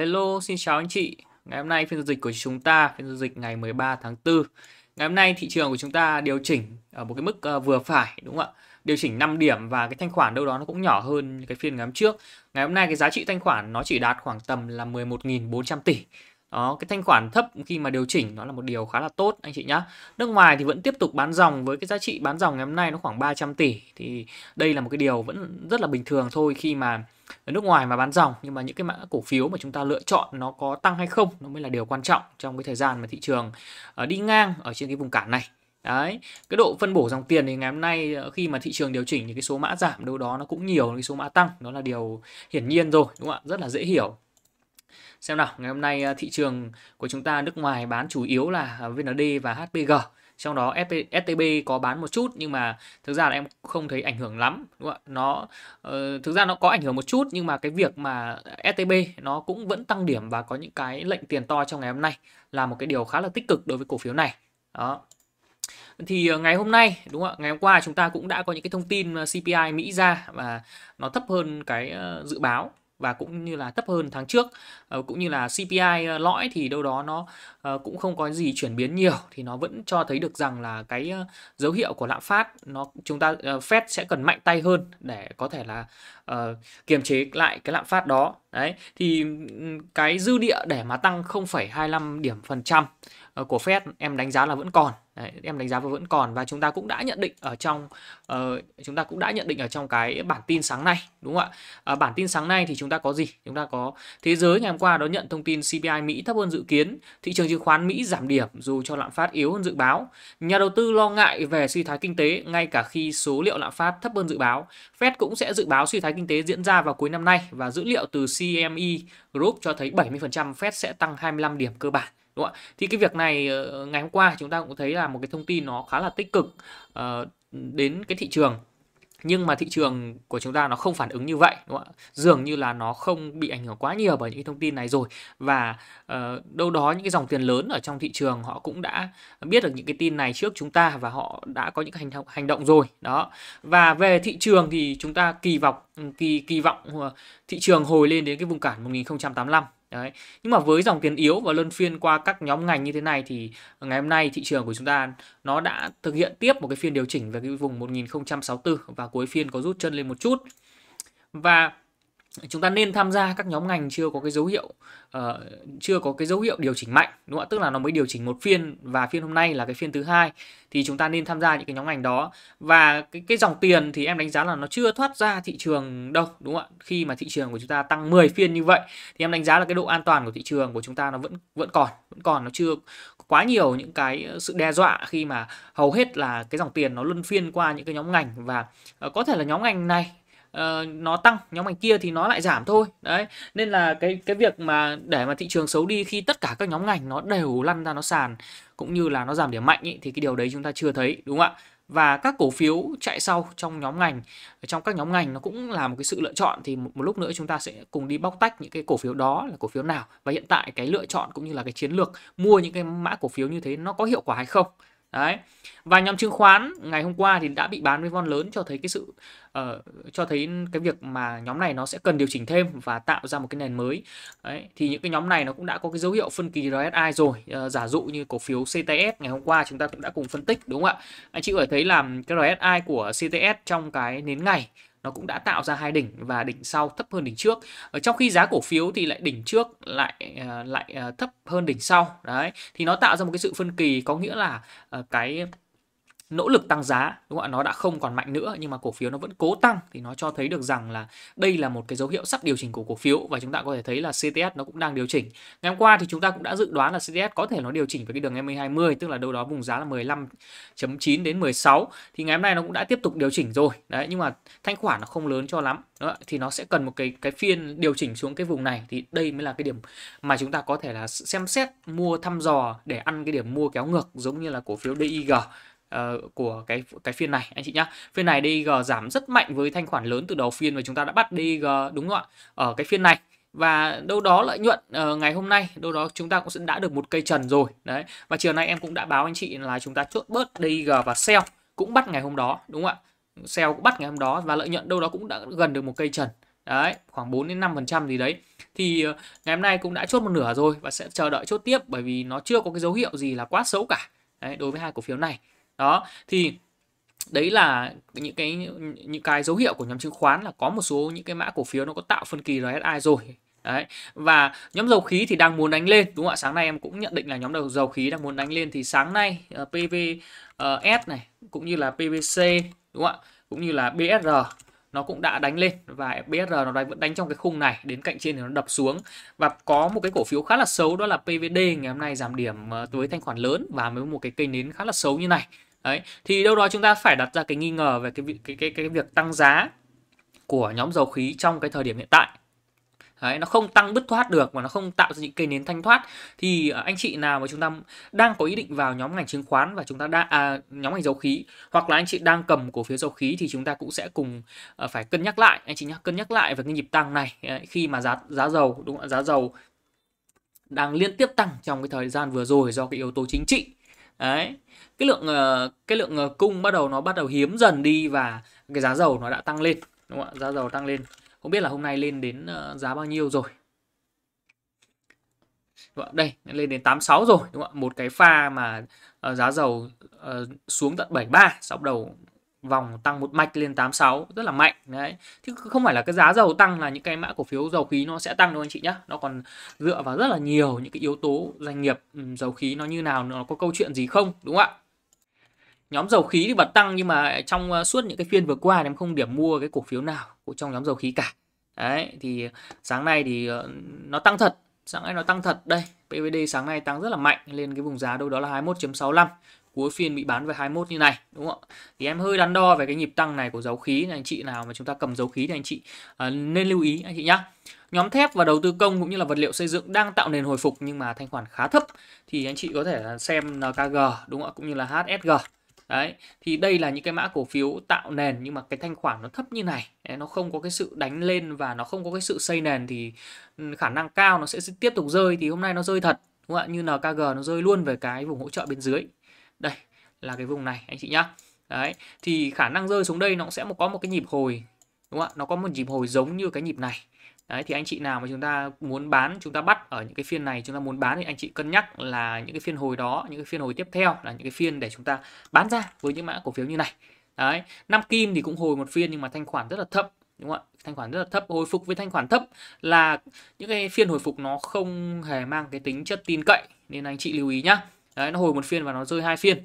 Hello, xin chào anh chị. Ngày hôm nay phiên giao dịch của chúng ta, phiên giao dịch ngày 13 tháng 4. Ngày hôm nay thị trường của chúng ta điều chỉnh ở một cái mức ờ, vừa phải đúng không ạ? Điều chỉnh 5 điểm và cái thanh khoản đâu đó nó cũng nhỏ hơn cái phiên ngày hôm trước. Ngày hôm nay cái giá trị thanh khoản nó chỉ đạt khoảng tầm là 11.400 tỷ. Đó, cái thanh khoản thấp khi mà điều chỉnh nó là một điều khá là tốt anh chị nhá. Nước ngoài thì vẫn tiếp tục bán dòng với cái giá trị bán dòng ngày hôm nay nó khoảng 300 tỷ thì đây là một cái điều vẫn rất là bình thường thôi khi mà ở nước ngoài mà bán dòng nhưng mà những cái mã cổ phiếu mà chúng ta lựa chọn nó có tăng hay không nó mới là điều quan trọng trong cái thời gian mà thị trường ờ, đi ngang ở trên cái vùng cản này Đấy, cái độ phân bổ dòng tiền thì ngày hôm nay ờ, khi mà thị trường điều chỉnh thì cái số mã giảm đâu đó nó cũng nhiều hơn cái số mã tăng, đó là điều hiển nhiên rồi, đúng không ạ? Rất là dễ hiểu. Xem nào, ngày hôm nay ờ, thị trường của chúng ta nước ngoài bán chủ yếu là VND và HPG trong đó FP, STB có bán một chút nhưng mà thực ra là em không thấy ảnh hưởng lắm đúng không ạ nó uh, thực ra nó có ảnh hưởng một chút nhưng mà cái việc mà STB nó cũng vẫn tăng điểm và có những cái lệnh tiền to trong ngày hôm nay là một cái điều khá là tích cực đối với cổ phiếu này đó thì ờ, ngày hôm nay đúng không ạ ngày hôm qua chúng ta cũng đã có những cái thông tin ờ, CPI Mỹ ra và nó thấp hơn cái dự báo và cũng như là thấp hơn tháng trước ờ, cũng như là CPI ờ, lõi thì đâu đó nó ờ, cũng không có gì chuyển biến nhiều thì nó vẫn cho thấy được rằng là cái dấu hiệu của lạm phát nó chúng ta Fed sẽ cần mạnh tay hơn để có thể là uh, kiềm chế lại cái lạm phát đó đấy thì cái dư địa để mà tăng 0,25 điểm phần trăm của Fed em đánh giá là vẫn còn Đấy, em đánh giá vẫn còn và chúng ta cũng đã nhận định ở trong uh, chúng ta cũng đã nhận định ở trong cái bản tin sáng nay đúng không ạ? Uh, bản tin sáng nay thì chúng ta có gì? Chúng ta có thế giới ngày hôm qua đón nhận thông tin CPI Mỹ thấp hơn dự kiến, thị trường chứng khoán Mỹ giảm điểm dù cho lạm phát yếu hơn dự báo, nhà đầu tư lo ngại về suy thoái kinh tế ngay cả khi số liệu lạm phát thấp hơn dự báo. Fed cũng sẽ dự báo suy thoái kinh tế diễn ra vào cuối năm nay và dữ liệu từ CME Group cho thấy 70% Fed sẽ tăng 25 điểm cơ bản đúng không ạ thì cái việc này ờ, ngày hôm qua chúng ta cũng thấy là một cái thông tin nó khá là tích cực ờ, đến cái thị trường nhưng mà thị trường của chúng ta nó không phản ứng như vậy đúng không ạ dường như là nó không bị ảnh hưởng quá nhiều bởi những cái thông tin này rồi và uh, đâu đó những cái dòng tiền lớn ở trong thị trường họ cũng đã biết được những cái tin này trước chúng ta và họ đã có những hành động hành động rồi đó và về thị trường thì chúng ta kỳ vọng kỳ kỳ vọng thị trường hồi lên đến cái vùng cản 1085 Đấy. Nhưng mà với dòng tiền yếu và luân phiên qua các nhóm ngành như thế này thì ngày hôm nay thị trường của chúng ta nó đã thực hiện tiếp một cái phiên điều chỉnh về cái vùng 1064 và cuối phiên có rút chân lên một chút. Và chúng ta nên tham gia các nhóm ngành chưa có cái dấu hiệu uh, chưa có cái dấu hiệu điều chỉnh mạnh đúng không ạ tức là nó mới điều chỉnh một phiên và phiên hôm nay là cái phiên thứ hai thì chúng ta nên tham gia những cái nhóm ngành đó và cái cái dòng tiền thì em đánh giá là nó chưa thoát ra thị trường đâu đúng không ạ khi mà thị trường của chúng ta tăng 10 phiên như vậy thì em đánh giá là cái độ an toàn của thị trường của chúng ta nó vẫn vẫn còn vẫn còn nó chưa quá nhiều những cái sự đe dọa khi mà hầu hết là cái dòng tiền nó luân phiên qua những cái nhóm ngành và ờ, có thể là nhóm ngành này uh, nó tăng nhóm ngành kia thì nó lại giảm thôi đấy nên là cái cái việc mà để mà thị trường xấu đi khi tất cả các nhóm ngành nó đều lăn ra nó sàn cũng như là nó giảm điểm mạnh ý, thì cái điều đấy chúng ta chưa thấy đúng không ạ và các cổ phiếu chạy sau trong nhóm ngành trong các nhóm ngành nó cũng là một cái sự lựa chọn thì một, một lúc nữa chúng ta sẽ cùng đi bóc tách những cái cổ phiếu đó là cổ phiếu nào và hiện tại cái lựa chọn cũng như là cái chiến lược mua những cái mã cổ phiếu như thế nó có hiệu quả hay không Đấy. Và nhóm chứng khoán ngày hôm qua thì đã bị bán với von lớn cho thấy cái sự uh, cho thấy cái việc mà nhóm này nó sẽ cần điều chỉnh thêm và tạo ra một cái nền mới Đấy, thì những cái nhóm này nó cũng đã có cái dấu hiệu phân kỳ RSI rồi uh, giả dụ như cổ phiếu CTS ngày hôm qua chúng ta cũng đã cùng phân tích đúng không ạ anh chị có thể thấy là cái RSI của CTS trong cái nến ngày nó cũng đã tạo ra hai đỉnh và đỉnh sau thấp hơn đỉnh trước ở trong khi giá cổ phiếu thì lại đỉnh trước lại ờ, lại thấp hơn đỉnh sau đấy thì nó tạo ra một cái sự phân kỳ có nghĩa là cái nỗ lực tăng giá đúng không ạ nó đã không còn mạnh nữa nhưng mà cổ phiếu nó vẫn cố tăng thì nó cho thấy được rằng là đây là một cái dấu hiệu sắp điều chỉnh của cổ phiếu và chúng ta có thể thấy là CTS nó cũng đang điều chỉnh ngày hôm qua thì chúng ta cũng đã dự đoán là CTS có thể nó điều chỉnh với cái đường MA20 e tức là đâu đó vùng giá là 15.9 đến 16 thì ngày hôm nay nó cũng đã tiếp tục điều chỉnh rồi đấy nhưng mà thanh khoản nó không lớn cho lắm đó, thì nó sẽ cần một cái cái phiên điều chỉnh xuống cái vùng này thì đây mới là cái điểm mà chúng ta có thể là xem xét mua thăm dò để ăn cái điểm mua kéo ngược giống như là cổ phiếu DIG Ờ, của cái cái phiên này anh chị nhá. Phiên này DG giảm rất mạnh với thanh khoản lớn từ đầu phiên và chúng ta đã bắt DG đúng không ạ? Ở cái phiên này và đâu đó lợi nhuận uh, ngày hôm nay đâu đó chúng ta cũng đã được một cây trần rồi đấy và chiều nay em cũng đã báo anh chị là chúng ta chốt bớt DG và sell cũng bắt ngày hôm đó đúng không ạ sell cũng bắt ngày hôm đó và lợi nhuận đâu đó cũng đã gần được một cây trần đấy khoảng 4 đến 5 phần trăm gì đấy thì ờ, ngày hôm nay cũng đã chốt một nửa rồi và sẽ chờ đợi chốt tiếp bởi vì nó chưa có cái dấu hiệu gì là quá xấu cả đấy, đối với hai cổ phiếu này đó thì đấy là những cái những cái dấu hiệu của nhóm chứng khoán là có một số những cái mã cổ phiếu nó có tạo phân kỳ RSI rồi Đấy. Và nhóm dầu khí thì đang muốn đánh lên đúng không ạ? Sáng nay em cũng nhận định là nhóm đầu dầu khí đang muốn đánh lên thì sáng nay uh, ờ, PVS này cũng như là PVC đúng không ạ? Cũng như là BSR nó cũng đã đánh lên và BSR nó đánh, vẫn đánh trong cái khung này đến cạnh trên thì nó đập xuống và có một cái cổ phiếu khá là xấu đó là PVD ngày hôm nay giảm điểm ờ, với thanh khoản lớn và với một cái cây nến khá là xấu như này Đấy, thì đâu đó chúng ta phải đặt ra cái nghi ngờ về cái cái cái cái việc tăng giá của nhóm dầu khí trong cái thời điểm hiện tại. Đấy, nó không tăng bứt thoát được và nó không tạo ra những cây nến thanh thoát thì à, anh chị nào mà chúng ta đang có ý định vào nhóm ngành chứng khoán và chúng ta đã à, nhóm ngành dầu khí hoặc là anh chị đang cầm cổ phiếu dầu khí thì chúng ta cũng sẽ cùng à, phải cân nhắc lại anh chị nhắc cân nhắc lại về cái nhịp tăng này à, khi mà giá giá dầu đúng không? giá dầu đang liên tiếp tăng trong cái thời gian vừa rồi do cái yếu tố chính trị đấy cái lượng ờ, cái lượng ờ, cung bắt đầu nó bắt đầu hiếm dần đi và cái giá dầu nó đã tăng lên đúng không ạ giá dầu tăng lên không biết là hôm nay lên đến ờ, giá bao nhiêu rồi đây lên đến 86 rồi đúng không ạ một cái pha mà giá dầu xuống tận 73 sau đầu vòng tăng một mạch lên 86 rất là mạnh đấy chứ không phải là cái giá dầu tăng là những cái mã cổ phiếu dầu khí nó sẽ tăng đâu anh chị nhé nó còn dựa vào rất là nhiều những cái yếu tố doanh nghiệp ừ, dầu khí nó như nào nó có câu chuyện gì không đúng không ạ nhóm dầu khí thì bật tăng nhưng mà trong ờ, suốt những cái phiên vừa qua em không điểm mua cái cổ phiếu nào của trong nhóm dầu khí cả đấy thì sáng nay thì ờ, nó tăng thật sáng nay nó tăng thật đây PVD sáng nay tăng rất là mạnh lên cái vùng giá đâu đó là 21.65 cuối phiên bị bán về 21 như này đúng không ạ thì em hơi đắn đo về cái nhịp tăng này của dấu khí này anh chị nào mà chúng ta cầm dấu khí thì anh chị à, nên lưu ý anh chị nhá nhóm thép và đầu tư công cũng như là vật liệu xây dựng đang tạo nền hồi phục nhưng mà thanh khoản khá thấp thì anh chị có thể xem NKG đúng không ạ cũng như là HSG Đấy, thì đây là những cái mã cổ phiếu tạo nền nhưng mà cái thanh khoản nó thấp như này, nó không có cái sự đánh lên và nó không có cái sự xây nền thì ừ, khả năng cao nó sẽ tiếp tục rơi thì hôm nay nó rơi thật, đúng không ạ? Như NKG nó rơi luôn về cái vùng hỗ trợ bên dưới đây là cái vùng này anh chị nhá đấy thì khả năng rơi xuống đây nó cũng sẽ có một cái nhịp hồi đúng không ạ nó có một nhịp hồi giống như cái nhịp này Đấy, thì anh chị nào mà chúng ta muốn bán chúng ta bắt ở những cái phiên này chúng ta muốn bán thì anh chị cân nhắc là những cái phiên hồi đó những cái phiên hồi tiếp theo là những cái phiên để chúng ta bán ra với những mã cổ phiếu như này đấy năm kim thì cũng hồi một phiên nhưng mà thanh khoản rất là thấp đúng không ạ thanh khoản rất là thấp hồi phục với thanh khoản thấp là những cái phiên hồi phục nó không hề mang cái tính chất tin cậy nên anh chị lưu ý nhá đấy nó hồi một phiên và nó rơi hai phiên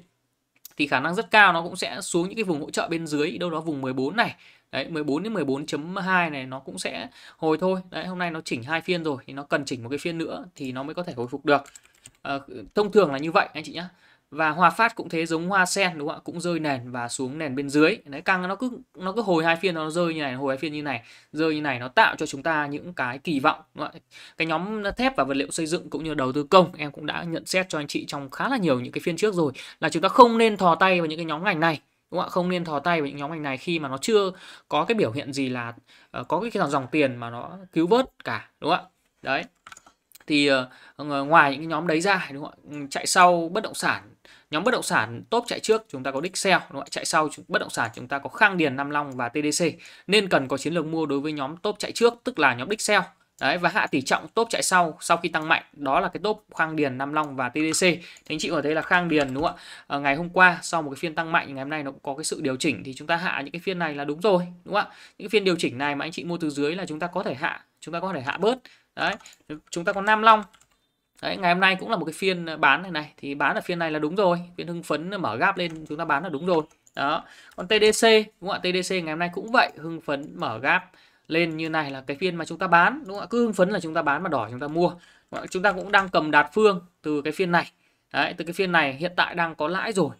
thì khả năng rất cao nó cũng sẽ xuống những cái vùng hỗ trợ bên dưới đâu đó vùng 14 này đấy 14 đến 14.2 này nó cũng sẽ hồi thôi đấy hôm nay nó chỉnh hai phiên rồi thì nó cần chỉnh một cái phiên nữa thì nó mới có thể hồi phục được à, thông thường là như vậy anh chị nhé và Hòa Phát cũng thế giống Hoa Sen đúng không ạ cũng rơi nền và xuống nền bên dưới đấy căng nó cứ nó cứ hồi hai phiên nó rơi như này hồi hai phiên như này rơi như này nó tạo cho chúng ta những cái kỳ vọng đúng không? cái nhóm thép và vật liệu xây dựng cũng như đầu tư công em cũng đã nhận xét cho anh chị trong khá là nhiều những cái phiên trước rồi là chúng ta không nên thò tay vào những cái nhóm ngành này đúng không ạ không nên thò tay vào những nhóm ngành này khi mà nó chưa có cái biểu hiện gì là uh, có cái dòng dòng tiền mà nó cứu vớt cả đúng không ạ đấy thì ờ, ngoài những nhóm đấy ra đúng không ạ ừ, chạy sau bất động sản nhóm bất động sản top chạy trước chúng ta có Dixel đúng không ạ chạy sau bất động sản chúng ta có Khang Điền Nam Long và TDC nên cần có chiến lược mua đối với nhóm top chạy trước tức là nhóm Dixel Đấy, và hạ tỷ trọng top chạy sau sau khi tăng mạnh đó là cái top Khang Điền, Nam Long và TDC. Thì anh chị có thấy là Khang Điền đúng không ạ? À, ngày hôm qua sau một cái phiên tăng mạnh ngày hôm nay nó cũng có cái sự điều chỉnh thì chúng ta hạ những cái phiên này là đúng rồi, đúng không ạ? Những cái phiên điều chỉnh này mà anh chị mua từ dưới là chúng ta có thể hạ, chúng ta có thể hạ bớt đấy chúng ta có nam long Đấy, ngày hôm nay cũng là một cái phiên ờ, bán này này thì bán ở phiên này là đúng rồi phiên hưng phấn mở gap lên chúng ta bán là đúng rồi đó còn TDC đúng không ạ TDC ngày hôm nay cũng vậy hưng phấn mở gap lên như này là cái phiên mà chúng ta bán đúng không ạ cứ hưng phấn là chúng ta bán mà đỏ chúng ta mua chúng ta cũng đang cầm đạt phương từ cái phiên này Đấy, từ cái phiên này hiện tại đang có lãi rồi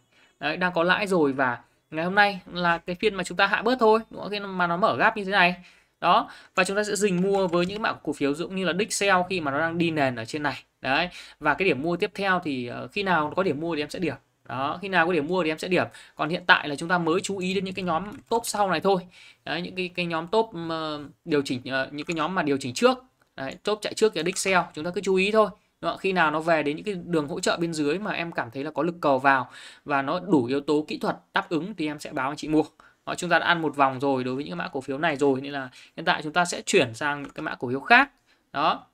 Đấy, đang có lãi rồi và ngày hôm nay là cái phiên mà chúng ta hạ bớt thôi đúng không? khi mà nó mở gap như thế này đó và chúng ta sẽ dình mua với những mã cổ phiếu dụng như là Dixel khi mà nó đang đi nền ở trên này đấy và cái điểm mua tiếp theo thì ờ, khi nào có điểm mua thì em sẽ điểm đó khi nào có điểm mua thì em sẽ điểm còn hiện tại là chúng ta mới chú ý đến những cái nhóm top sau này thôi đấy, những cái cái nhóm top ờ, điều chỉnh ờ, những cái nhóm mà điều chỉnh trước đấy, top chạy trước cái Dixel chúng ta cứ chú ý thôi đó, khi nào nó về đến những cái đường hỗ trợ bên dưới mà em cảm thấy là có lực cầu vào và nó đủ yếu tố kỹ thuật đáp ứng thì em sẽ báo anh chị mua đó, chúng ta đã ăn một vòng rồi đối với những mã cổ phiếu này rồi nên là hiện tại chúng ta sẽ chuyển sang cái mã cổ phiếu khác đó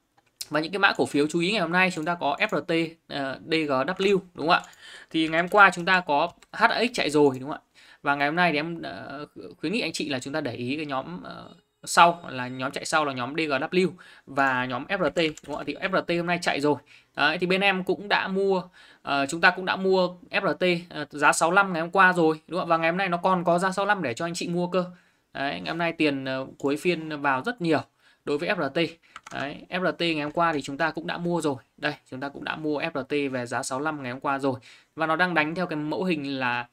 và những cái mã cổ phiếu chú ý ngày hôm nay chúng ta có FRT, uh, ờ, DGW đúng không ạ? Thì ngày hôm qua chúng ta có HX chạy rồi đúng không ạ? Và ngày hôm nay thì em uh, khuyến nghị anh chị là chúng ta để ý cái nhóm uh, sau là nhóm chạy sau là nhóm DGW và nhóm FRT đúng không ạ? Thì FRT hôm nay chạy rồi Đấy, thì bên em cũng đã mua uh, chúng ta cũng đã mua FRT uh, ờ, giá 65 ngày hôm qua rồi đúng không? Và ngày hôm nay nó còn có giá 65 để cho anh chị mua cơ. Đấy, ngày hôm nay tiền uh, cuối phiên vào rất nhiều đối với FRT. Đấy, FRT ngày hôm qua thì chúng ta cũng đã mua rồi. Đây, chúng ta cũng đã mua FRT về giá 65 ngày hôm qua rồi. Và nó đang đánh theo cái mẫu hình là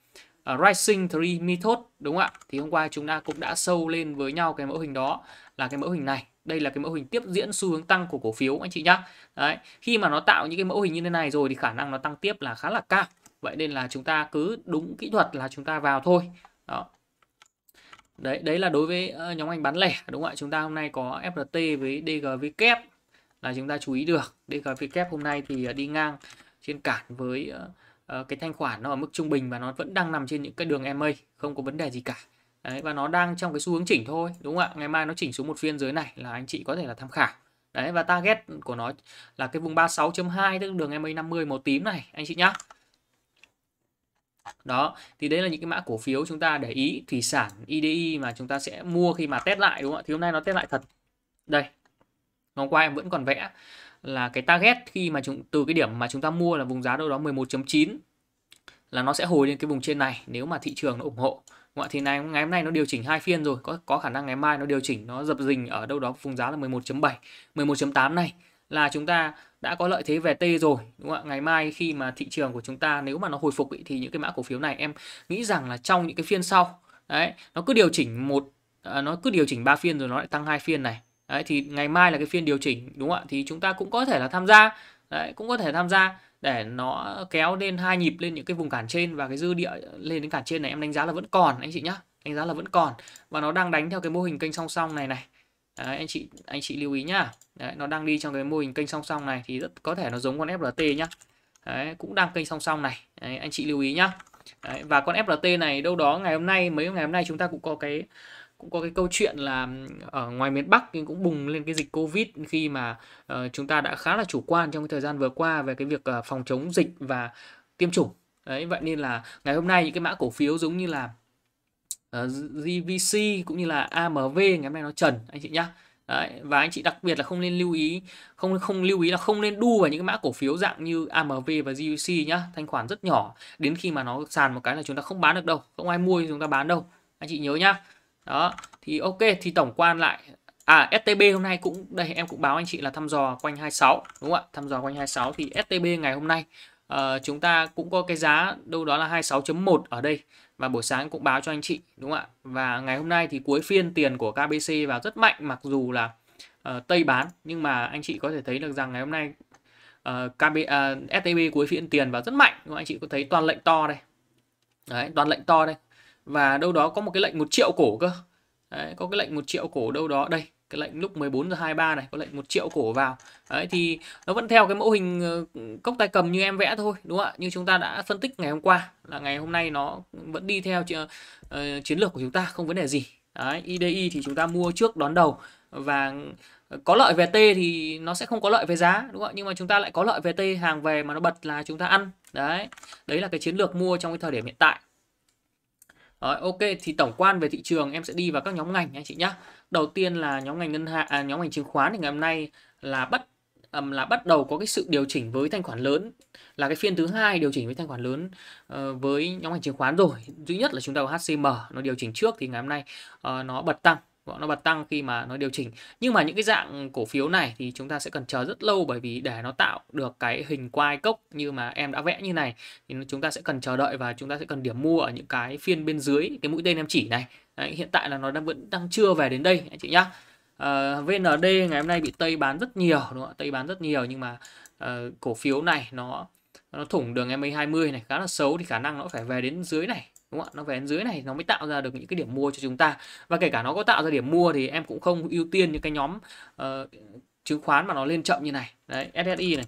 uh, Rising 3 Method đúng không ạ? Thì hôm qua chúng ta cũng đã sâu lên với nhau cái mẫu hình đó là cái mẫu hình này đây là cái mẫu hình tiếp diễn xu hướng tăng của cổ phiếu anh chị nhá đấy khi mà nó tạo những cái mẫu hình như thế này rồi thì khả năng nó tăng tiếp là khá là cao vậy nên là chúng ta cứ đúng kỹ thuật là chúng ta vào thôi đó đấy đấy là đối với ờ, nhóm ngành bán lẻ đúng không ạ chúng ta hôm nay có FRT với DGV kép e là chúng ta chú ý được DGV kép e hôm nay thì ờ, đi ngang trên cản với ờ, cái thanh khoản nó ở mức trung bình và nó vẫn đang nằm trên những cái đường MA không có vấn đề gì cả Đấy, và nó đang trong cái xu hướng chỉnh thôi đúng không ạ ngày mai nó chỉnh xuống một phiên dưới này là anh chị có thể là tham khảo đấy và target của nó là cái vùng 36.2 tức đường MA 50 màu tím này anh chị nhá đó thì đây là những cái mã cổ phiếu chúng ta để ý thủy sản IDI mà chúng ta sẽ mua khi mà test lại đúng không ạ thì hôm nay nó test lại thật đây hôm qua em vẫn còn vẽ là cái target khi mà chúng từ cái điểm mà chúng ta mua là vùng giá đâu đó 11.9 là nó sẽ hồi lên cái vùng trên này nếu mà thị trường nó ủng hộ Đúng Thì này ngày hôm nay nó điều chỉnh hai phiên rồi, có có khả năng ngày mai nó điều chỉnh nó dập dình ở đâu đó vùng giá là 11.7, 11.8 này là chúng ta đã có lợi thế về T rồi đúng không ạ? Ngày mai khi mà thị trường của chúng ta nếu mà nó hồi phục ý, thì những cái mã cổ phiếu này em nghĩ rằng là trong những cái phiên sau đấy nó cứ điều chỉnh một à, nó cứ điều chỉnh ba phiên rồi nó lại tăng hai phiên này. Đấy thì ngày mai là cái phiên điều chỉnh đúng không ạ? Thì chúng ta cũng có thể là tham gia. Đấy cũng có thể tham gia để nó kéo lên hai nhịp lên những cái vùng cản trên và cái dư địa lên đến cản trên này em đánh giá là vẫn còn anh chị nhá đánh giá là vẫn còn và nó đang đánh theo cái mô hình kênh song song này này Đấy, anh chị anh chị lưu ý nhá Đấy, nó đang đi trong cái mô hình kênh song song này thì rất có thể nó giống con FRT nhá Đấy, cũng đang kênh song song này Đấy, anh chị lưu ý nhá Đấy, và con FRT này đâu đó ngày hôm nay mấy ngày hôm nay chúng ta cũng có cái cũng có cái câu chuyện là ở ngoài miền Bắc thì cũng bùng lên cái dịch Covid khi mà uh, chúng ta đã khá là chủ quan trong cái thời gian vừa qua về cái việc uh, phòng chống dịch và tiêm chủng. Đấy, vậy nên là ngày hôm nay những cái mã cổ phiếu giống như là uh, cũng như là AMV ngày hôm nay nó trần anh chị nhá. Đấy, và anh chị đặc biệt là không nên lưu ý không không lưu ý là không nên đu vào những cái mã cổ phiếu dạng như AMV và GUC nhá thanh khoản rất nhỏ đến khi mà nó sàn một cái là chúng ta không bán được đâu không ai mua thì chúng ta bán đâu anh chị nhớ nhá đó thì ok thì tổng quan lại à STB hôm nay cũng đây em cũng báo anh chị là thăm dò quanh 26 đúng không ạ thăm dò quanh 26 thì STB ngày hôm nay uh, chúng ta cũng có cái giá đâu đó là 26.1 ở đây và buổi sáng cũng báo cho anh chị đúng không ạ và ngày hôm nay thì cuối phiên tiền của KBC vào rất mạnh mặc dù là uh, tây bán nhưng mà anh chị có thể thấy được rằng ngày hôm nay uh, ờ, KB, uh, à, STB cuối phiên tiền vào rất mạnh đúng không? anh chị có thấy toàn lệnh to đây Đấy, toàn lệnh to đây và đâu đó có một cái lệnh một triệu cổ cơ Đấy, có cái lệnh một triệu cổ đâu đó đây cái lệnh lúc 14 giờ 23 này có lệnh một triệu cổ vào đấy thì nó vẫn theo cái mẫu hình ờ, cốc tay cầm như em vẽ thôi đúng không ạ như chúng ta đã phân tích ngày hôm qua là ngày hôm nay nó vẫn đi theo ờ, chiến lược của chúng ta không vấn đề gì đấy IDI thì chúng ta mua trước đón đầu và có lợi về T thì nó sẽ không có lợi về giá đúng không ạ nhưng mà chúng ta lại có lợi về T hàng về mà nó bật là chúng ta ăn đấy đấy là cái chiến lược mua trong cái thời điểm hiện tại Đấy, ok thì tổng quan về thị trường em sẽ đi vào các nhóm ngành anh chị nhá. Đầu tiên là nhóm ngành ngân hàng, à, nhóm ngành chứng khoán thì ngày hôm nay là bắt um, là bắt đầu có cái sự điều chỉnh với thanh khoản lớn là cái phiên thứ hai điều chỉnh với thanh khoản lớn uh, với nhóm ngành chứng khoán rồi duy nhất là chúng ta có HCM nó điều chỉnh trước thì ngày hôm nay uh, nó bật tăng nó bật tăng khi mà nó điều chỉnh nhưng mà những cái dạng cổ phiếu này thì chúng ta sẽ cần chờ rất lâu bởi vì để nó tạo được cái hình quai cốc như mà em đã vẽ như này thì chúng ta sẽ cần chờ đợi và chúng ta sẽ cần điểm mua ở những cái phiên bên dưới cái mũi tên em chỉ này Đấy, hiện tại là nó đang vẫn đang chưa về đến đây anh chị nhá uh, ờ, VND ngày hôm nay bị Tây bán rất nhiều đúng không ạ Tây bán rất nhiều nhưng mà uh, cổ phiếu này nó nó thủng đường MA20 này khá là xấu thì khả năng nó phải về đến dưới này đúng không ạ nó về đến dưới này nó mới tạo ra được những cái điểm mua cho chúng ta và kể cả nó có tạo ra điểm mua thì em cũng không ưu tiên những cái nhóm uh, chứng khoán mà nó lên chậm như này đấy SSI này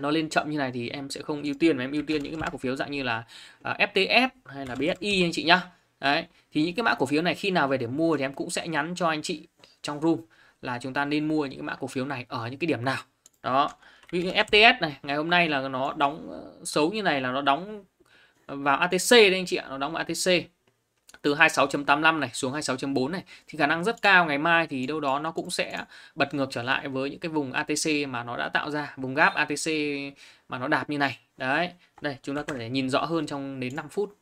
nó lên chậm như này thì em sẽ không ưu tiên mà em ưu tiên những cái mã cổ phiếu dạng như là uh, ờ, FTF hay là BSI anh chị nhá đấy thì những cái mã cổ phiếu này khi nào về để mua thì em cũng sẽ nhắn cho anh chị trong room là chúng ta nên mua những cái mã cổ phiếu này ở những cái điểm nào đó ví dụ FTS này ngày hôm nay là nó đóng ờ, xấu như này là nó đóng vào ATC đấy anh chị ạ, nó đóng vào ATC từ 26.85 này xuống 26.4 này thì khả năng rất cao ngày mai thì đâu đó nó cũng sẽ bật ngược trở lại với những cái vùng ATC mà nó đã tạo ra, vùng gap ATC mà nó đạp như này. Đấy, đây chúng ta có thể nhìn rõ hơn trong đến 5 phút.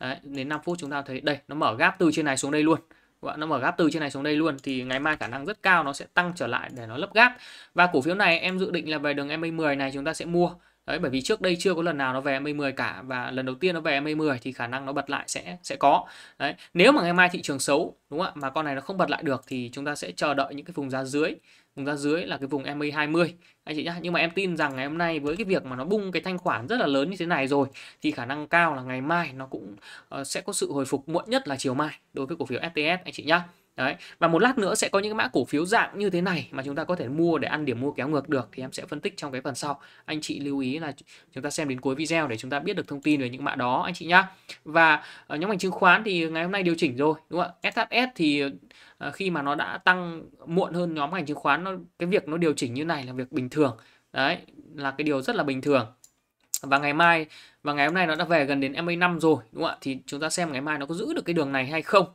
Đấy, đến 5 phút chúng ta thấy đây nó mở gap từ trên này xuống đây luôn vâng nó mở gap từ trên này xuống đây luôn thì ngày mai khả năng rất cao nó sẽ tăng trở lại để nó lấp gap và cổ phiếu này em dự định là về đường MA10 này chúng ta sẽ mua Đấy, bởi vì trước đây chưa có lần nào nó về MA10 e cả và lần đầu tiên nó về MA10 e thì khả năng nó bật lại sẽ sẽ có. Đấy, nếu mà ngày mai thị trường xấu đúng không ạ mà con này nó không bật lại được thì chúng ta sẽ chờ đợi những cái vùng giá dưới. Vùng giá dưới là cái vùng MA20 e anh chị nhá. Nhưng mà em tin rằng ngày hôm nay với cái việc mà nó bung cái thanh khoản rất là lớn như thế này rồi thì khả năng cao là ngày mai nó cũng uh, sẽ có sự hồi phục muộn nhất là chiều mai đối với cổ phiếu FTS anh chị nhá. Đấy. Và một lát nữa sẽ có những mã cổ phiếu dạng như thế này mà chúng ta có thể mua để ăn điểm mua kéo ngược được thì em sẽ phân tích trong cái phần sau. Anh chị lưu ý là chúng ta xem đến cuối video để chúng ta biết được thông tin về những mã đó anh chị nhá. Và ờ, nhóm ngành chứng khoán thì ngày hôm nay điều chỉnh rồi đúng không ạ? SHS thì ờ, khi mà nó đã tăng muộn hơn nhóm ngành chứng khoán nó cái việc nó điều chỉnh như này là việc bình thường. Đấy, là cái điều rất là bình thường và ngày mai và ngày hôm nay nó đã về gần đến MA5 rồi đúng không ạ? Thì chúng ta xem ngày mai nó có giữ được cái đường này hay không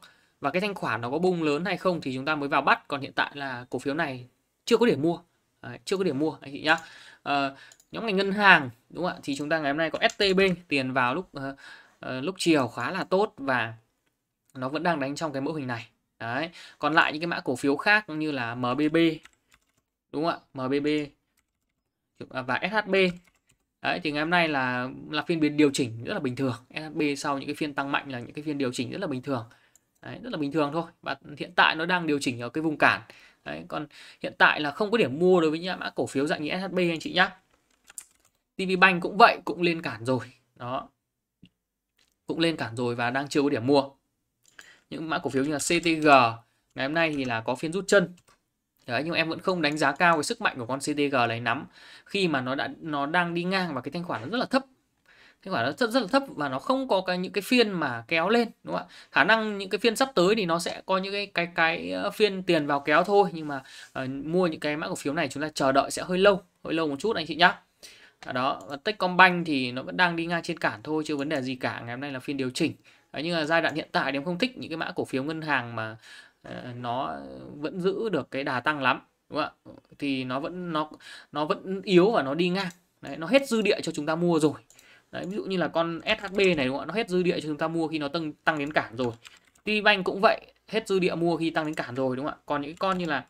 và cái thanh khoản nó có bung lớn hay không thì chúng ta mới vào bắt còn hiện tại là cổ phiếu này chưa có để mua Đấy, chưa có để mua anh chị nhá à, nhóm ngành ngân hàng đúng không ạ thì chúng ta ngày hôm nay có STB tiền vào lúc uh, uh, lúc chiều khá là tốt và nó vẫn đang đánh trong cái mẫu hình này đấy còn lại những cái mã cổ phiếu khác như là MBB đúng không ạ MBB à, và SHB Đấy, thì ngày hôm nay là là phiên biến điều chỉnh rất là bình thường. SHB sau những cái phiên tăng mạnh là những cái phiên điều chỉnh rất là bình thường. Đấy, rất là bình thường thôi và hiện tại nó đang điều chỉnh ở cái vùng cản Đấy, còn hiện tại là không có điểm mua đối với những mã cổ phiếu dạng như SHB anh chị nhé TV Bank cũng vậy cũng lên cản rồi đó cũng lên cản rồi và đang chưa có điểm mua những mã cổ phiếu như là CTG ngày hôm nay thì là có phiên rút chân Đấy, nhưng em vẫn không đánh giá cao cái sức mạnh của con CTG này lắm khi mà nó đã nó đang đi ngang và cái thanh khoản nó rất là thấp kết quả nó rất, rất là thấp và nó không có cái những cái phiên mà kéo lên đúng không ạ khả năng những cái phiên sắp tới thì nó sẽ có những cái cái cái ờ, phiên tiền vào kéo thôi nhưng mà uh, mua những cái mã cổ phiếu này chúng ta chờ đợi sẽ hơi lâu hơi lâu một chút anh chị nhá à, đó và Techcombank thì nó vẫn đang đi ngang trên cản thôi chưa vấn đề gì cả ngày hôm nay là phiên điều chỉnh Đấy, nhưng mà giai đoạn hiện tại thì em không thích những cái mã cổ phiếu ngân hàng mà uh, nó vẫn giữ được cái đà tăng lắm đúng không ạ thì nó vẫn nó nó vẫn yếu và nó đi ngang Đấy, nó hết dư địa cho chúng ta mua rồi Đấy, ví dụ như là con SHB này đúng không? ạ, nó hết dư địa cho chúng ta mua khi nó tăng tăng đến cản rồi. t cũng vậy, hết dư địa mua khi tăng đến cản rồi đúng không ạ? Còn những con như là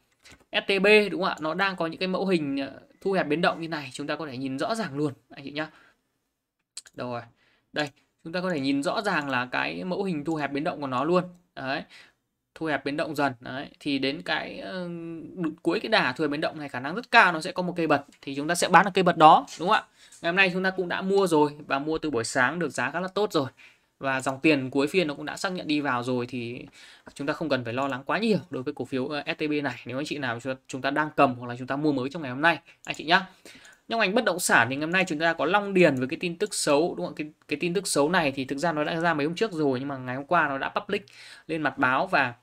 STB đúng không ạ? Nó đang có những cái mẫu hình ờ, thu hẹp biến động như này, chúng ta có thể nhìn rõ ràng luôn anh chị nhá. Rồi. Đây, chúng ta có thể nhìn rõ ràng là cái mẫu hình thu hẹp biến động của nó luôn. Đấy thu hẹp biến động dần đấy thì đến cái uh, cuối cái đà thu hẹp biến động này khả năng rất cao nó sẽ có một cây bật thì chúng ta sẽ bán được cây bật đó đúng không ạ ngày hôm nay chúng ta cũng đã mua rồi và mua từ buổi sáng được giá khá là tốt rồi và dòng tiền cuối phiên nó cũng đã xác nhận đi vào rồi thì chúng ta không cần phải lo lắng quá nhiều đối với cổ phiếu ờ, STB này nếu anh chị nào chúng ta đang cầm hoặc là chúng ta mua mới trong ngày hôm nay anh chị nhá nhưng ngành bất động sản thì ngày hôm nay chúng ta có Long Điền với cái tin tức xấu đúng không? Cái, cái tin tức xấu này thì thực ra nó đã ra mấy hôm trước rồi nhưng mà ngày hôm qua nó đã public lên mặt báo và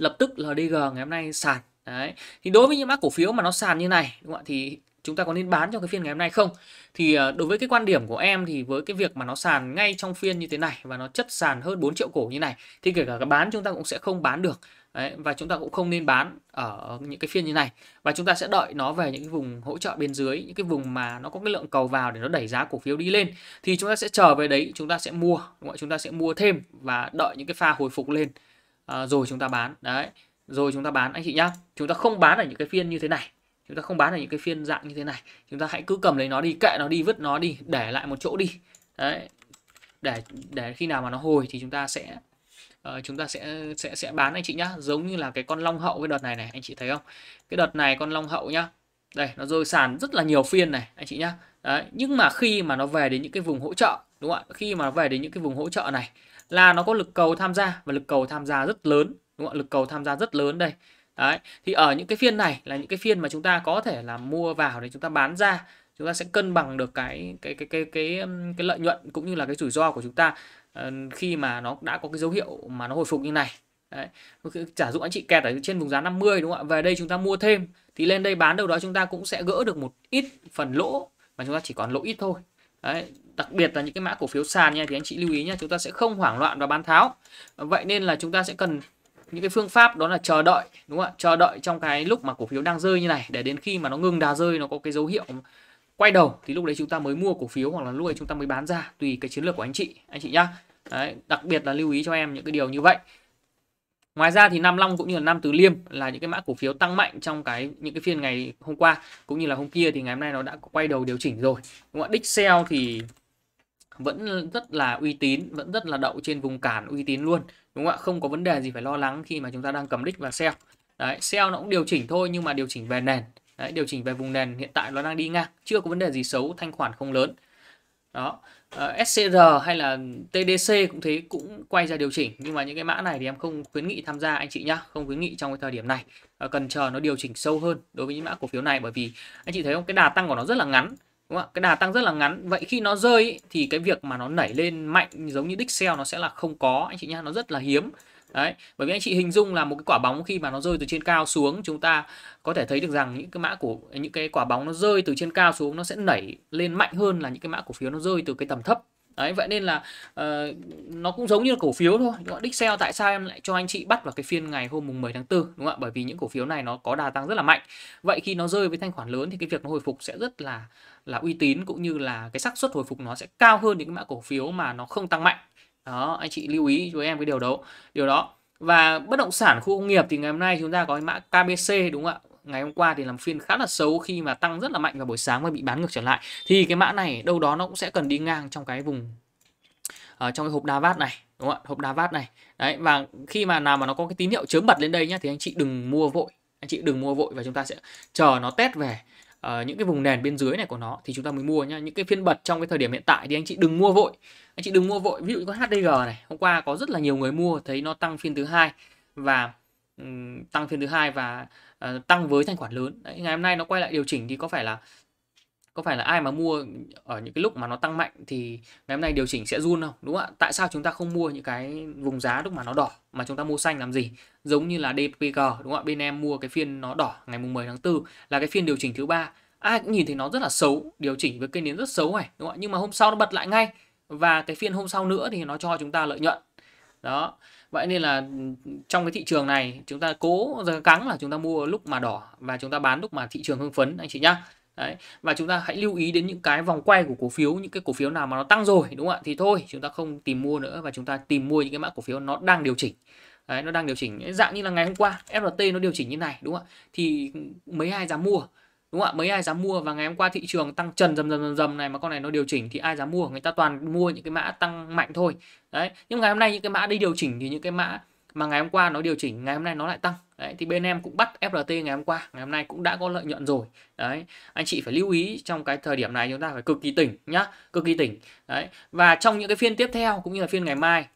lập tức LDG ngày hôm nay sàn đấy thì đối với những mã cổ phiếu mà nó sàn như này đúng không ạ thì chúng ta có nên bán trong cái phiên ngày hôm nay không thì ờ, đối với cái quan điểm của em thì với cái việc mà nó sàn ngay trong phiên như thế này và nó chất sàn hơn 4 triệu cổ như này thì kể cả cái bán chúng ta cũng sẽ không bán được Đấy, và chúng ta cũng không nên bán ở những cái phiên như này và chúng ta sẽ đợi nó về những cái vùng hỗ trợ bên dưới những cái vùng mà nó có cái lượng cầu vào để nó đẩy giá cổ phiếu đi lên thì chúng ta sẽ chờ về đấy chúng ta sẽ mua đúng không? chúng ta sẽ mua thêm và đợi những cái pha hồi phục lên à, rồi chúng ta bán đấy rồi chúng ta bán anh chị nhá chúng ta không bán ở những cái phiên như thế này chúng ta không bán ở những cái phiên dạng như thế này chúng ta hãy cứ cầm lấy nó đi kệ nó đi vứt nó đi để lại một chỗ đi đấy để để khi nào mà nó hồi thì chúng ta sẽ uh, chúng ta sẽ sẽ sẽ bán anh chị nhá giống như là cái con long hậu cái đợt này này anh chị thấy không cái đợt này con long hậu nhá đây nó rơi sàn rất là nhiều phiên này anh chị nhá đấy nhưng mà khi mà nó về đến những cái vùng hỗ trợ đúng không ạ khi mà nó về đến những cái vùng hỗ trợ này là nó có lực cầu tham gia và lực cầu tham gia rất lớn đúng không? lực cầu tham gia rất lớn đây đấy thì ở những cái phiên này là những cái phiên mà chúng ta có thể là mua vào để chúng ta bán ra chúng ta sẽ cân bằng được cái cái cái cái cái cái, lợi nhuận cũng như là cái rủi ro của chúng ta ờ, khi mà nó đã có cái dấu hiệu mà nó hồi phục như này Đấy. Giả dụ anh chị kẹt ở trên vùng giá 50 đúng không ạ? Về đây chúng ta mua thêm thì lên đây bán đâu đó chúng ta cũng sẽ gỡ được một ít phần lỗ mà chúng ta chỉ còn lỗ ít thôi. Đấy đặc biệt là những cái mã cổ phiếu sàn nha thì anh chị lưu ý nha chúng ta sẽ không hoảng loạn và bán tháo vậy nên là chúng ta sẽ cần những cái phương pháp đó là chờ đợi đúng không ạ chờ đợi trong cái lúc mà cổ phiếu đang rơi như này để đến khi mà nó ngừng đà rơi nó có cái dấu hiệu quay đầu thì lúc đấy chúng ta mới mua cổ phiếu hoặc là lúc đấy chúng ta mới bán ra tùy cái chiến lược của anh chị anh chị nhá đấy, đặc biệt là lưu ý cho em những cái điều như vậy Ngoài ra thì Nam Long cũng như là Nam Từ Liêm là những cái mã cổ phiếu tăng mạnh trong cái những cái phiên ngày hôm qua cũng như là hôm kia thì ngày hôm nay nó đã quay đầu điều chỉnh rồi. Đúng không ạ? Dixel thì vẫn rất là uy tín vẫn rất là đậu trên vùng cản uy tín luôn đúng không ạ không có vấn đề gì phải lo lắng khi mà chúng ta đang cầm đích và sell đấy sell nó cũng điều chỉnh thôi nhưng mà điều chỉnh về nền đấy điều chỉnh về vùng nền hiện tại nó đang đi ngang chưa có vấn đề gì xấu thanh khoản không lớn đó uh, ờ, SCR hay là TDC cũng thế cũng quay ra điều chỉnh nhưng mà những cái mã này thì em không khuyến nghị tham gia anh chị nhá không khuyến nghị trong cái thời điểm này uh, cần chờ nó điều chỉnh sâu hơn đối với những mã cổ phiếu này bởi vì anh chị thấy không cái đà tăng của nó rất là ngắn Đúng không? Cái đà tăng rất là ngắn. Vậy khi nó rơi ý, thì cái việc mà nó nảy lên mạnh giống như Dixel nó sẽ là không có anh chị nhá, nó rất là hiếm. Đấy, bởi vì anh chị hình dung là một cái quả bóng khi mà nó rơi từ trên cao xuống chúng ta có thể thấy được rằng những cái mã của những cái quả bóng nó rơi từ trên cao xuống nó sẽ nảy lên mạnh hơn là những cái mã cổ phiếu nó rơi từ cái tầm thấp Đấy, vậy nên là uh, nó cũng giống như cổ phiếu thôi. Đúng không? Dixel tại sao em lại cho anh chị bắt vào cái phiên ngày hôm mùng 10 tháng 4 đúng không ạ? Bởi vì những cổ phiếu này nó có đà tăng rất là mạnh. Vậy khi nó rơi với thanh khoản lớn thì cái việc nó hồi phục sẽ rất là là uy tín cũng như là cái xác suất hồi phục nó sẽ cao hơn những cái mã cổ phiếu mà nó không tăng mạnh. Đó, anh chị lưu ý với em cái điều đó. Điều đó. Và bất động sản khu công nghiệp thì ngày hôm nay chúng ta có cái mã KBC đúng không ạ? ngày hôm qua thì làm phiên khá là xấu khi mà tăng rất là mạnh vào buổi sáng và bị bán ngược trở lại thì cái mã này đâu đó nó cũng sẽ cần đi ngang trong cái vùng ở ờ, trong cái hộp đa vát này đúng không ạ hộp đa vát này đấy và khi mà nào mà nó có cái tín hiệu chớm bật lên đây nhá thì anh chị đừng mua vội anh chị đừng mua vội và chúng ta sẽ chờ nó test về uh, những cái vùng nền bên dưới này của nó thì chúng ta mới mua nhá những cái phiên bật trong cái thời điểm hiện tại thì anh chị đừng mua vội anh chị đừng mua vội ví dụ như có HDG này hôm qua có rất là nhiều người mua thấy nó tăng phiên thứ hai và um, tăng phiên thứ hai và À, tăng với thanh khoản lớn Đấy, ngày hôm nay nó quay lại điều chỉnh thì có phải là có phải là ai mà mua ở những cái lúc mà nó tăng mạnh thì ngày hôm nay điều chỉnh sẽ run không đúng không ạ tại sao chúng ta không mua những cái vùng giá lúc mà nó đỏ mà chúng ta mua xanh làm gì giống như là DPG đúng không ạ bên em mua cái phiên nó đỏ ngày mùng 10 tháng 4 là cái phiên điều chỉnh thứ ba ai cũng nhìn thấy nó rất là xấu điều chỉnh với cây nến rất xấu này đúng không ạ nhưng mà hôm sau nó bật lại ngay và cái phiên hôm sau nữa thì nó cho chúng ta lợi nhuận đó vậy nên là trong cái thị trường này chúng ta cố gắng là chúng ta mua lúc mà đỏ và chúng ta bán lúc mà thị trường hưng phấn anh chị nhá Đấy. Và chúng ta hãy lưu ý đến những cái vòng quay của cổ phiếu, những cái cổ phiếu nào mà nó tăng rồi đúng không ạ? Thì thôi chúng ta không tìm mua nữa và chúng ta tìm mua những cái mã cổ phiếu nó đang điều chỉnh. Đấy, nó đang điều chỉnh dạng như là ngày hôm qua FRT nó điều chỉnh như này đúng không ạ? Thì mấy ai dám mua? đúng không ạ mấy ai dám mua và ngày hôm qua thị trường tăng trần dầm dầm dầm dầm này mà con này nó điều chỉnh thì ai dám mua người ta toàn mua những cái mã tăng mạnh thôi đấy nhưng ngày hôm nay những cái mã đi điều chỉnh thì những cái mã mà ngày hôm qua nó điều chỉnh ngày hôm nay nó lại tăng đấy thì bên em cũng bắt FRT ngày hôm qua ngày hôm nay cũng đã có lợi nhuận rồi đấy anh chị phải lưu ý trong cái thời điểm này chúng ta phải cực kỳ tỉnh nhá cực kỳ tỉnh đấy và trong những cái phiên tiếp theo cũng như là phiên ngày mai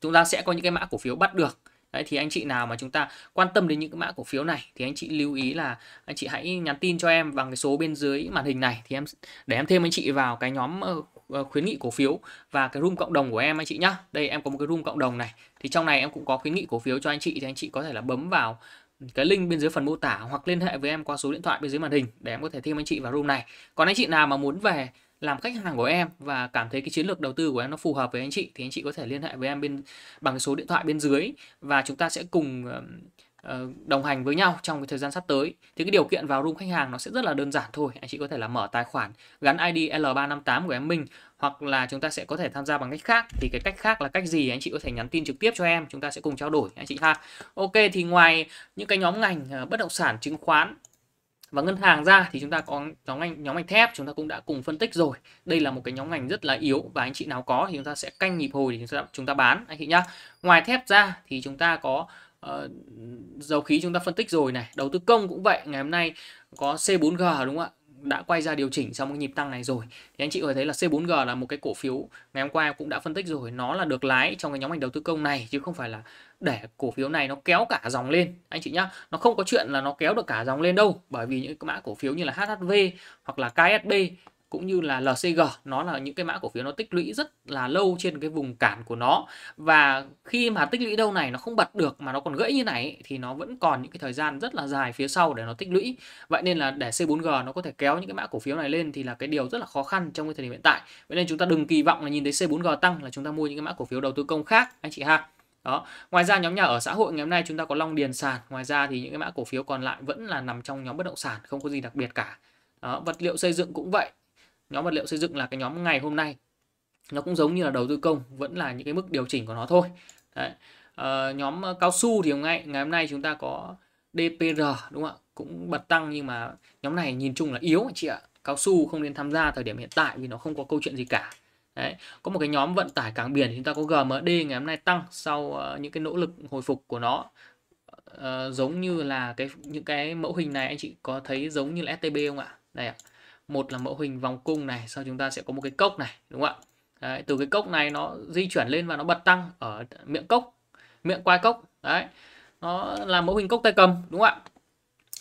chúng ta sẽ có những cái mã cổ phiếu bắt được Đấy thì anh chị nào mà chúng ta quan tâm đến những cái mã cổ phiếu này thì anh chị lưu ý là anh chị hãy nhắn tin cho em bằng cái số bên dưới màn hình này thì em để em thêm anh chị vào cái nhóm ờ, ờ, khuyến nghị cổ phiếu và cái room cộng đồng của em anh chị nhá. Đây em có một cái room cộng đồng này. Thì trong này em cũng có khuyến nghị cổ phiếu cho anh chị thì anh chị có thể là bấm vào cái link bên dưới phần mô tả hoặc liên hệ với em qua số điện thoại bên dưới màn hình để em có thể thêm anh chị vào room này. Còn anh chị nào mà muốn về làm khách hàng của em và cảm thấy cái chiến lược đầu tư của em nó phù hợp với anh chị thì anh chị có thể liên hệ với em bên bằng cái số điện thoại bên dưới và chúng ta sẽ cùng ờ, đồng hành với nhau trong cái thời gian sắp tới thì cái điều kiện vào room khách hàng nó sẽ rất là đơn giản thôi anh chị có thể là mở tài khoản gắn ID L358 của em mình hoặc là chúng ta sẽ có thể tham gia bằng cách khác thì cái cách khác là cách gì anh chị có thể nhắn tin trực tiếp cho em chúng ta sẽ cùng trao đổi anh chị ha ok thì ngoài những cái nhóm ngành ờ, bất động sản chứng khoán và ngân hàng ra thì chúng ta có nhóm ngành nhóm ngành thép chúng ta cũng đã cùng phân tích rồi đây là một cái nhóm ngành rất là yếu và anh chị nào có thì chúng ta sẽ canh nhịp hồi để chúng ta chúng ta bán anh chị nhá ngoài thép ra thì chúng ta có uh, dầu khí chúng ta phân tích rồi này đầu tư công cũng vậy ngày hôm nay có C4G đúng không ạ đã quay ra điều chỉnh trong cái nhịp tăng này rồi thì anh chị có thấy là C4G là một cái cổ phiếu ngày hôm qua cũng đã phân tích rồi nó là được lái trong cái nhóm ngành đầu tư công này chứ không phải là để cổ phiếu này nó kéo cả dòng lên anh chị nhá nó không có chuyện là nó kéo được cả dòng lên đâu bởi vì những cái mã cổ phiếu như là HHV hoặc là KSB cũng như là LCG nó là những cái mã cổ phiếu nó tích lũy rất là lâu trên cái vùng cản của nó và khi mà tích lũy đâu này nó không bật được mà nó còn gãy như này thì nó vẫn còn những cái thời gian rất là dài phía sau để nó tích lũy vậy nên là để C4G nó có thể kéo những cái mã cổ phiếu này lên thì là cái điều rất là khó khăn trong cái thời điểm hiện tại vậy nên chúng ta đừng kỳ vọng là nhìn thấy C4G tăng là chúng ta mua những cái mã cổ phiếu đầu tư công khác anh chị ha đó. Ngoài ra nhóm nhà ở xã hội ngày hôm nay chúng ta có Long Điền sàn. Ngoài ra thì những cái mã cổ phiếu còn lại vẫn là nằm trong nhóm bất động sản, không có gì đặc biệt cả. Đó. Vật liệu xây dựng cũng vậy nhóm vật liệu xây dựng là cái nhóm ngày hôm nay nó cũng giống như là đầu tư công vẫn là những cái mức điều chỉnh của nó thôi đấy. À, nhóm ờ, cao su thì ngày ngày hôm nay chúng ta có DPR đúng không ạ cũng bật tăng nhưng mà nhóm này nhìn chung là yếu chị ạ cao su không nên tham gia thời điểm hiện tại vì nó không có câu chuyện gì cả Đấy. Có một cái nhóm vận tải cảng biển chúng ta có GMD ngày hôm nay tăng sau uh, những cái nỗ lực hồi phục của nó. Uh, giống như là cái những cái mẫu hình này anh chị có thấy giống như là STB không ạ? Đây ạ. À một là mẫu hình vòng cung này sau chúng ta sẽ có một cái cốc này đúng không ạ đấy, từ cái cốc này nó di chuyển lên và nó bật tăng ở miệng cốc miệng quai cốc đấy nó là mẫu hình cốc tay cầm đúng không ạ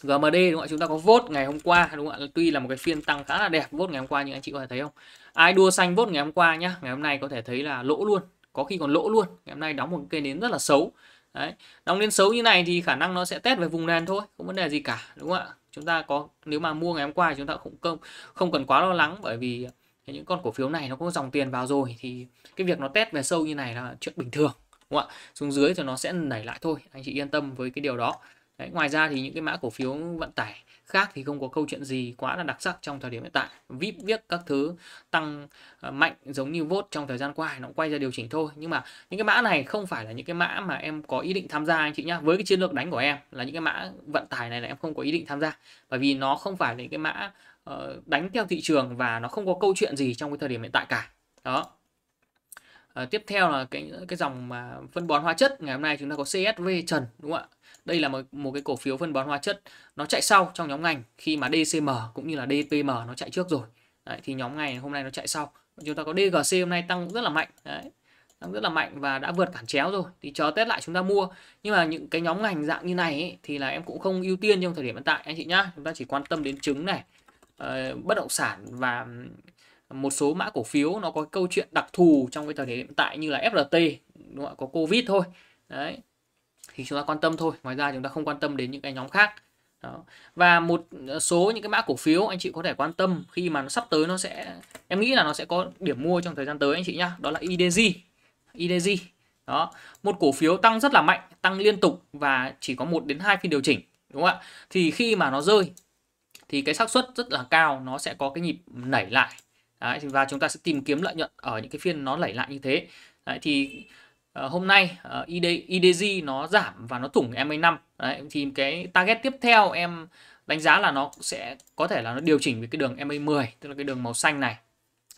GMD đúng không ạ chúng ta có vốt ngày hôm qua đúng không ạ tuy là một cái phiên tăng khá là đẹp vốt ngày hôm qua nhưng anh chị có thể thấy không ai đua xanh vốt ngày hôm qua nhá ngày hôm nay có thể thấy là lỗ luôn có khi còn lỗ luôn ngày hôm nay đóng một cây nến rất là xấu đấy đóng nến xấu như này thì khả năng nó sẽ test về vùng nền thôi không vấn đề gì cả đúng không ạ chúng ta có nếu mà mua ngày hôm qua thì chúng ta cũng không không cần quá lo lắng bởi vì những con cổ phiếu này nó có dòng tiền vào rồi thì cái việc nó test về sâu như này là chuyện bình thường đúng không ạ xuống dưới thì nó sẽ nảy lại thôi anh chị yên tâm với cái điều đó Đấy, ngoài ra thì những cái mã cổ phiếu vận tải khác thì không có câu chuyện gì quá là đặc sắc trong thời điểm hiện tại vip viết các thứ tăng ờ, mạnh giống như vốt trong thời gian qua nó quay ra điều chỉnh thôi nhưng mà những cái mã này không phải là những cái mã mà em có ý định tham gia anh chị nhá với cái chiến lược đánh của em là những cái mã vận tải này là em không có ý định tham gia bởi vì nó không phải là những cái mã ờ, đánh theo thị trường và nó không có câu chuyện gì trong cái thời điểm hiện tại cả đó à, tiếp theo là cái cái dòng mà phân bón hóa chất ngày hôm nay chúng ta có CSV trần đúng không ạ đây là một, một cái cổ phiếu phân bón hóa chất nó chạy sau trong nhóm ngành khi mà DCM cũng như là DPM nó chạy trước rồi. Đấy, thì nhóm ngành hôm nay nó chạy sau. Chúng ta có DGC hôm nay tăng rất là mạnh. Đấy tăng rất là mạnh và đã vượt cản chéo rồi thì chờ Tết lại chúng ta mua nhưng mà những cái nhóm ngành dạng như này ấy, thì là em cũng không ưu tiên trong thời điểm hiện tại anh chị nhá chúng ta chỉ quan tâm đến trứng này ờ, bất động sản và một số mã cổ phiếu nó có câu chuyện đặc thù trong cái thời điểm hiện tại như là FRT đúng không? có Covid thôi đấy thì chúng ta quan tâm thôi ngoài ra chúng ta không quan tâm đến những cái nhóm khác đó. và một ờ, số những cái mã cổ phiếu anh chị có thể quan tâm khi mà nó sắp tới nó sẽ em nghĩ là nó sẽ có điểm mua trong thời gian tới anh chị nhá đó là IDG IDG đó một cổ phiếu tăng rất là mạnh tăng liên tục và chỉ có một đến hai phiên điều chỉnh đúng không ạ thì khi mà nó rơi thì cái xác suất rất là cao nó sẽ có cái nhịp nảy lại Đấy, và chúng ta sẽ tìm kiếm lợi nhuận ở những cái phiên nó lẩy lại như thế Đấy, thì Ờ, hôm nay uh, ờ, ID, IDG nó giảm và nó thủng MA5 Đấy, thì cái target tiếp theo em đánh giá là nó sẽ có thể là nó điều chỉnh về cái đường MA10 tức là cái đường màu xanh này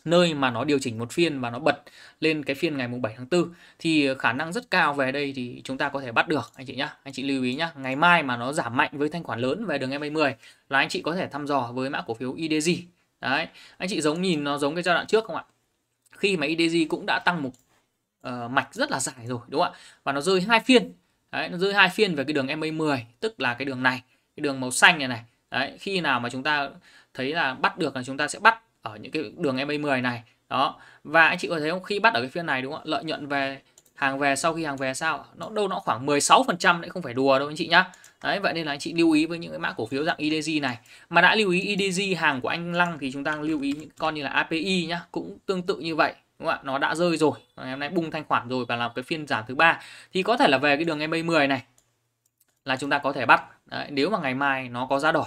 nơi mà nó điều chỉnh một phiên và nó bật lên cái phiên ngày mùng 7 tháng 4 thì khả năng rất cao về đây thì chúng ta có thể bắt được anh chị nhá. Anh chị lưu ý nhá, ngày mai mà nó giảm mạnh với thanh khoản lớn về đường MA10 là anh chị có thể thăm dò với mã cổ phiếu IDG. Đấy, anh chị giống nhìn nó giống cái giai đoạn trước không ạ? Khi mà IDG cũng đã tăng một uh, mạch rất là dài rồi đúng không ạ và nó rơi hai phiên đấy, nó rơi hai phiên về cái đường MA10 tức là cái đường này cái đường màu xanh này này đấy, khi nào mà chúng ta thấy là bắt được là chúng ta sẽ bắt ở những cái đường MA10 này đó và anh chị có thấy không khi bắt ở cái phiên này đúng không ạ lợi nhuận về hàng về sau khi hàng về sao nó đâu nó khoảng 16 phần trăm đấy không phải đùa đâu anh chị nhá đấy vậy nên là anh chị lưu ý với những cái mã cổ phiếu dạng IDG này mà đã lưu ý IDG hàng của anh Lăng thì chúng ta lưu ý những con như là API nhá cũng tương tự như vậy đúng không ạ nó đã rơi rồi ngày hôm nay bung thanh khoản rồi và làm cái phiên giảm thứ ba thì có thể là về cái đường MA 10 này là chúng ta có thể bắt đấy, nếu mà ngày mai nó có giá đỏ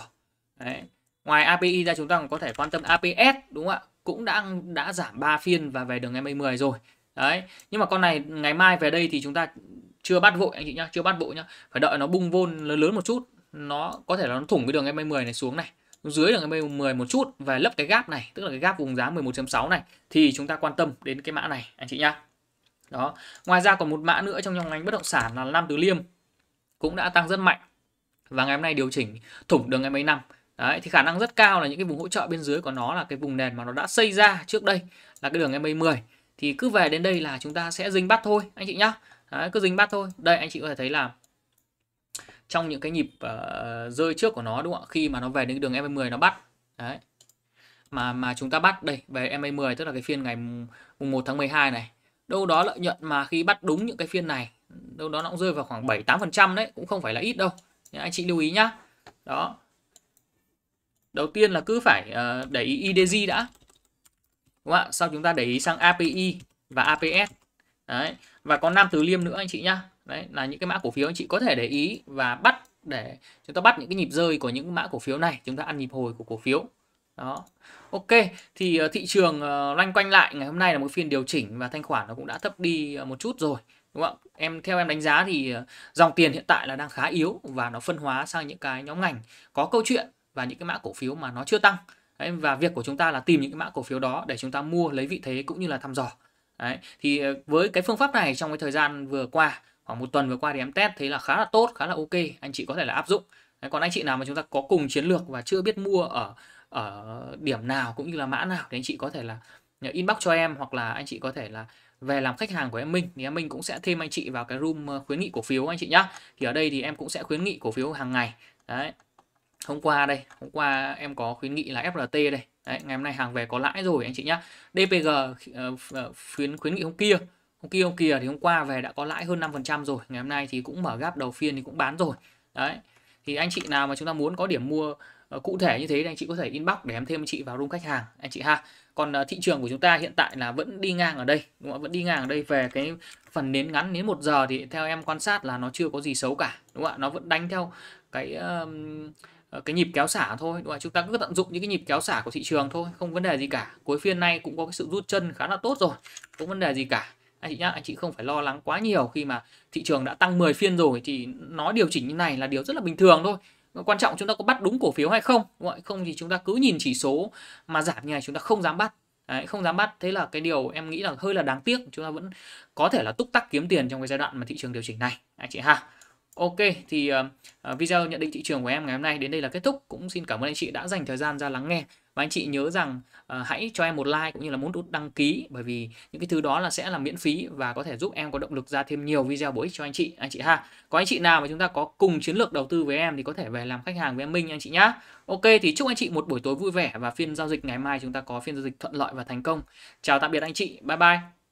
đấy. ngoài API ra chúng ta còn có thể quan tâm APS đúng không ạ cũng đã đã giảm 3 phiên và về đường MA 10 rồi đấy nhưng mà con này ngày mai về đây thì chúng ta chưa bắt vội anh chị nhá chưa bắt vội nhá phải đợi nó bung vôn lớn lớn một chút nó có thể là nó thủng cái đường MA 10 này xuống này dưới là cái 10 một chút và lấp cái gap này tức là cái gap vùng giá 11.6 này thì chúng ta quan tâm đến cái mã này anh chị nhá đó ngoài ra còn một mã nữa trong nhóm ngành bất động sản là Nam Tứ Liêm cũng đã tăng rất mạnh và ngày hôm nay điều chỉnh thủng đường ngày mấy năm Đấy, thì khả năng rất cao là những cái vùng hỗ trợ bên dưới của nó là cái vùng nền mà nó đã xây ra trước đây là cái đường MA10 thì cứ về đến đây là chúng ta sẽ dinh bắt thôi anh chị nhá Đấy, cứ dinh bắt thôi đây anh chị có thể thấy là trong những cái nhịp uh, rơi trước của nó đúng không ạ? Khi mà nó về đến đường MA10 nó bắt. Đấy. Mà mà chúng ta bắt đây về MA10 tức là cái phiên ngày mùng 1 tháng 12 này. Đâu đó lợi nhuận mà khi bắt đúng những cái phiên này, đâu đó nó cũng rơi vào khoảng 7 8% đấy, cũng không phải là ít đâu. Nên anh chị lưu ý nhá. Đó. Đầu tiên là cứ phải uh, để ý IDG đã. Đúng không ạ? Sau chúng ta để ý sang API và APS. Đấy. Và có nam tứ liêm nữa anh chị nhá đấy là những cái mã cổ phiếu anh chị có thể để ý và bắt để chúng ta bắt những cái nhịp rơi của những mã cổ phiếu này chúng ta ăn nhịp hồi của cổ phiếu đó ok thì ờ, thị trường ờ, loanh quanh lại ngày hôm nay là một phiên điều chỉnh và thanh khoản nó cũng đã thấp đi ờ, một chút rồi đúng không em theo em đánh giá thì dòng tiền hiện tại là đang khá yếu và nó phân hóa sang những cái nhóm ngành có câu chuyện và những cái mã cổ phiếu mà nó chưa tăng Đấy, và việc của chúng ta là tìm những cái mã cổ phiếu đó để chúng ta mua lấy vị thế cũng như là thăm dò Đấy, thì với cái phương pháp này trong cái thời gian vừa qua khoảng một tuần vừa qua thì em test thấy là khá là tốt khá là ok anh chị có thể là áp dụng Đấy, còn anh chị nào mà chúng ta có cùng chiến lược và chưa biết mua ở ở điểm nào cũng như là mã nào thì anh chị có thể là inbox cho em hoặc là anh chị có thể là về làm khách hàng của em Minh thì em Minh cũng sẽ thêm anh chị vào cái room ờ, khuyến nghị cổ phiếu anh chị nhá. Thì ở đây thì em cũng sẽ khuyến nghị cổ phiếu hàng ngày. Đấy. Hôm qua đây, hôm qua em có khuyến nghị là FRT đây. Đấy, ngày hôm nay hàng về có lãi rồi anh chị nhá. DPG khuyến ờ, ờ, khuyến nghị hôm kia Hôm kia hôm kia thì hôm qua về đã có lãi hơn 5% rồi. Ngày hôm nay thì cũng mở gáp đầu phiên thì cũng bán rồi. Đấy. Thì anh chị nào mà chúng ta muốn có điểm mua ờ, cụ thể như thế thì anh chị có thể inbox để em thêm anh chị vào room khách hàng anh chị ha. Còn ờ, thị trường của chúng ta hiện tại là vẫn đi ngang ở đây, đúng không? Vẫn đi ngang ở đây về cái phần nến ngắn đến một giờ thì theo em quan sát là nó chưa có gì xấu cả, đúng không ạ? Nó vẫn đánh theo cái ờ, cái nhịp kéo xả thôi đúng không? chúng ta cứ tận dụng những cái nhịp kéo xả của thị trường thôi không vấn đề gì cả cuối phiên nay cũng có cái sự rút chân khá là tốt rồi không vấn đề gì cả anh chị nhá anh chị không phải lo lắng quá nhiều khi mà thị trường đã tăng 10 phiên rồi thì nó điều chỉnh như này là điều rất là bình thường thôi quan trọng chúng ta có bắt đúng cổ phiếu hay không đúng không? không thì chúng ta cứ nhìn chỉ số mà giảm như này chúng ta không dám bắt Đấy, không dám bắt thế là cái điều em nghĩ là hơi là đáng tiếc chúng ta vẫn có thể là túc tắc kiếm tiền trong cái giai đoạn mà thị trường điều chỉnh này anh chị ha Ok thì uh, video nhận định thị trường của em ngày hôm nay đến đây là kết thúc cũng xin cảm ơn anh chị đã dành thời gian ra lắng nghe và anh chị nhớ rằng uh, hãy cho em một like cũng như là muốn nút đăng ký bởi vì những cái thứ đó là sẽ là miễn phí và có thể giúp em có động lực ra thêm nhiều video bổ ích cho anh chị anh chị ha có anh chị nào mà chúng ta có cùng chiến lược đầu tư với em thì có thể về làm khách hàng với em Minh anh chị nhá ok thì chúc anh chị một buổi tối vui vẻ và phiên giao dịch ngày mai chúng ta có phiên giao dịch thuận lợi và thành công chào tạm biệt anh chị bye bye